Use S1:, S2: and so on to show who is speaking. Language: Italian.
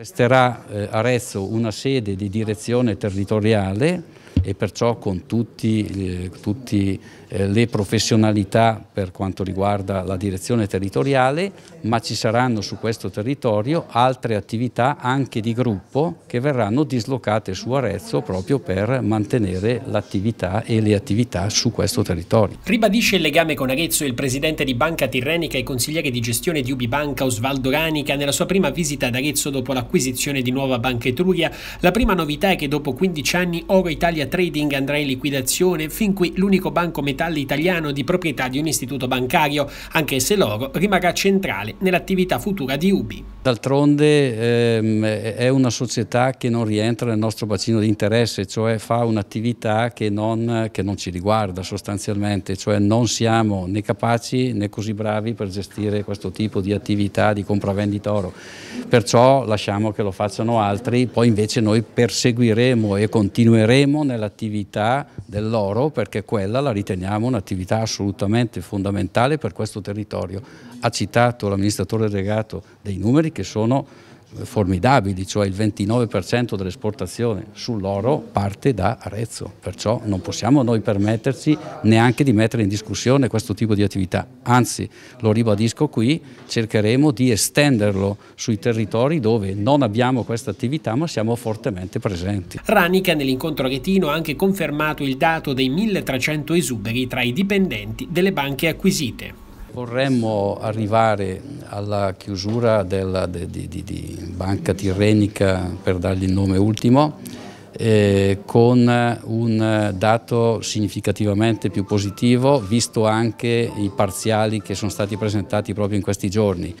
S1: Resterà eh, Arezzo una sede di direzione territoriale e perciò con tutte eh, eh, le professionalità per quanto riguarda la direzione territoriale, ma ci saranno su questo territorio altre attività anche di gruppo che verranno dislocate su Arezzo proprio per mantenere l'attività e le attività su questo territorio.
S2: Ribadisce il legame con Arezzo il presidente di Banca Tirrenica e consigliere di gestione di Ubibanca Osvaldo Ganica nella sua prima visita ad Arezzo dopo l'acquisizione di nuova Banca Etruria. La prima novità è che dopo 15 anni Oro Italia trading andrà in liquidazione, fin qui l'unico banco metallo italiano di proprietà di un istituto bancario, anche se l'oro rimarrà centrale nell'attività futura di Ubi.
S1: D'altronde ehm, è una società che non rientra nel nostro bacino di interesse, cioè fa un'attività che non, che non ci riguarda sostanzialmente, cioè non siamo né capaci né così bravi per gestire questo tipo di attività di compravendita oro. Perciò lasciamo che lo facciano altri, poi invece noi perseguiremo e continueremo nella l'attività dell'oro perché quella la riteniamo un'attività assolutamente fondamentale per questo territorio. Ha citato l'amministratore delegato dei numeri che sono formidabili, cioè il 29% dell'esportazione sull'oro parte da Arezzo, perciò non possiamo noi permetterci neanche di mettere in discussione questo tipo di attività, anzi lo ribadisco qui, cercheremo di estenderlo sui territori dove non abbiamo questa attività ma siamo fortemente presenti.
S2: Ranica nell'incontro aghetino ha anche confermato il dato dei 1300 esuberi tra i dipendenti delle banche acquisite.
S1: Vorremmo arrivare alla chiusura della, di, di, di Banca Tirrenica, per dargli il nome ultimo, eh, con un dato significativamente più positivo, visto anche i parziali che sono stati presentati proprio in questi giorni.